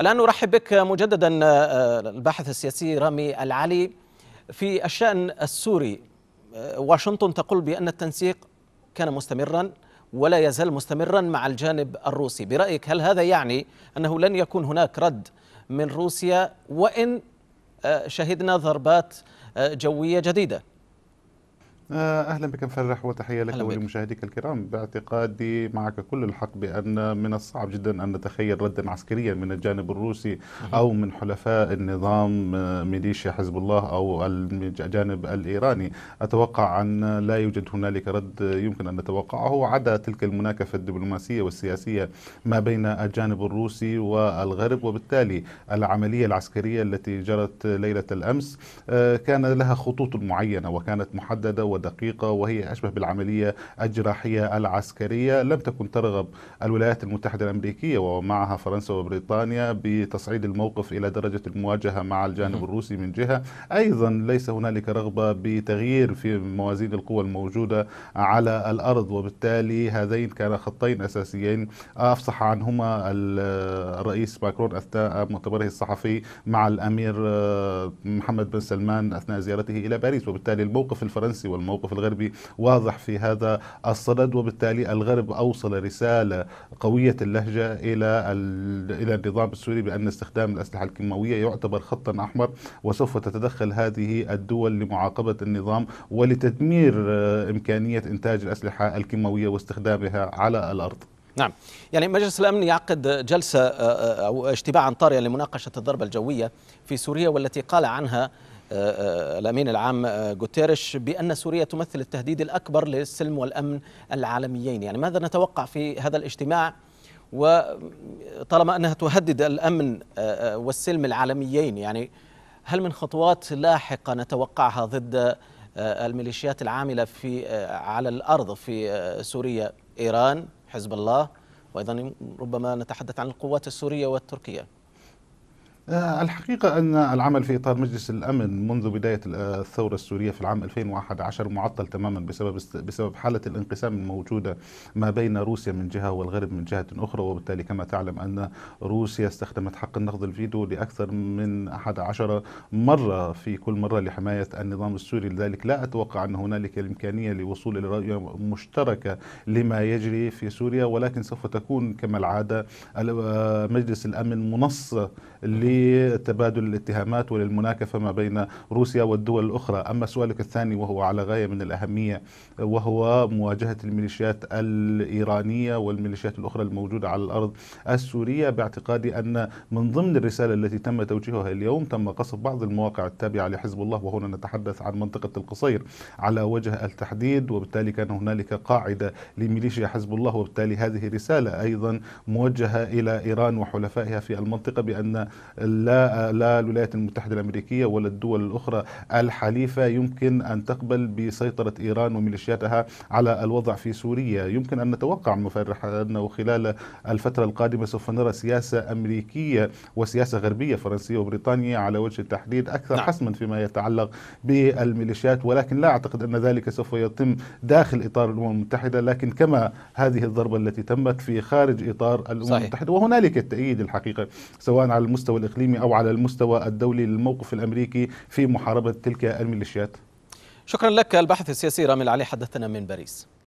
الآن نرحب بك مجددا آه، آه، الباحث السياسي رامي العلي في الشأن السوري آه، واشنطن تقول بأن التنسيق كان مستمرا ولا يزال مستمرا مع الجانب الروسي برأيك هل هذا يعني أنه لن يكون هناك رد من روسيا وإن شهدنا ضربات جوية جديدة آه، اهلا بك مفرح وتحيه لك ولمشاهديك الكرام باعتقادي معك كل الحق بان من الصعب جدا ان نتخيل ردا عسكريا من الجانب الروسي او من حلفاء النظام آه، ميليشيا حزب الله او الجانب الايراني اتوقع ان لا يوجد هنالك رد يمكن ان نتوقعه عدا تلك المناكفه الدبلوماسيه والسياسيه ما بين الجانب الروسي والغرب وبالتالي العمليه العسكريه التي جرت ليله الامس آه، كان لها خطوط معينه وكانت محدده دقيقة وهي أشبه بالعملية الجراحية العسكرية لم تكن ترغب الولايات المتحدة الأمريكية ومعها فرنسا وبريطانيا بتصعيد الموقف إلى درجة المواجهة مع الجانب الروسي من جهة أيضا ليس هنالك رغبة بتغيير في موازين القوى الموجودة على الأرض وبالتالي هذين كان خطين أساسيين أفصح عنهما الرئيس ماكرون أثناء مؤتمره الصحفي مع الأمير آه، محمد بن سلمان أثناء زيارته إلى باريس وبالتالي الموقف الفرنسي والموقف الموقف الغربي واضح في هذا الصدد وبالتالي الغرب أوصل رسالة قوية اللهجة إلى إلى النظام السوري بأن استخدام الأسلحة الكيماوية يعتبر خطا أحمر وسوف تتدخل هذه الدول لمعاقبة النظام ولتدمير آه، إمكانية إنتاج الأسلحة الكيماوية واستخدامها على الأرض نعم يعني مجلس الأمن يعقد جلسة آه، آه، أو اجتماعا طاريا لمناقشة الضربة الجوية في سوريا والتي قال عنها آه، آه، الامين العام جوتيريش آه، بان سوريا تمثل التهديد الاكبر للسلم والامن العالميين، يعني ماذا نتوقع في هذا الاجتماع؟ وطالما انها تهدد الامن والسلم العالميين يعني هل من خطوات لاحقه نتوقعها ضد الميليشيات العامله في على الارض في سوريا ايران حزب الله وايضا ربما نتحدث عن القوات السوريه والتركيه آه، الحقيقة أن العمل في إطار مجلس الأمن منذ بداية آه، الثورة السورية في العام 2011 معطل تماما بسبب بسبب حالة الانقسام الموجودة ما بين روسيا من جهة والغرب من جهة أخرى وبالتالي كما تعلم أن روسيا استخدمت حق النقد الفيدو لأكثر من 11 مرة في كل مرة لحماية النظام السوري لذلك لا أتوقع أن هنالك الإمكانية لوصول إلى رؤية مشتركة لما يجري في سوريا ولكن سوف تكون كما العادة آه، مجلس الأمن منصة لتبادل الاتهامات وللمناكفة ما بين روسيا والدول الأخرى أما سؤالك الثاني وهو على غاية من الأهمية وهو مواجهة الميليشيات الإيرانية والميليشيات الأخرى الموجودة على الأرض السورية باعتقادي أن من ضمن الرسالة التي تم توجيهها اليوم تم قصف بعض المواقع التابعة لحزب الله وهنا نتحدث عن منطقة القصير على وجه التحديد وبالتالي كان هنالك قاعدة لميليشيا حزب الله وبالتالي هذه رسالة أيضا موجهة إلى إيران وحلفائها في المنطقة بأن لا لا الولايات المتحده الامريكيه ولا الدول الاخرى الحليفه يمكن ان تقبل بسيطره ايران وميليشياتها على الوضع في سوريا، يمكن ان نتوقع مفرح انه خلال الفتره القادمه سوف نرى سياسه امريكيه وسياسه غربيه فرنسيه وبريطانيا على وجه التحديد اكثر نعم. حسما فيما يتعلق بالميليشيات ولكن لا اعتقد ان ذلك سوف يتم داخل اطار الامم المتحده لكن كما هذه الضربه التي تمت في خارج اطار الامم صحيح. المتحده وهنالك التأييد الحقيقه سواء على المستوى الإقليمي أو على المستوى الدولي للموقف الأمريكي في محاربة تلك الميليشيات شكرا لك الباحث السياسي رامي العلي حدثنا من باريس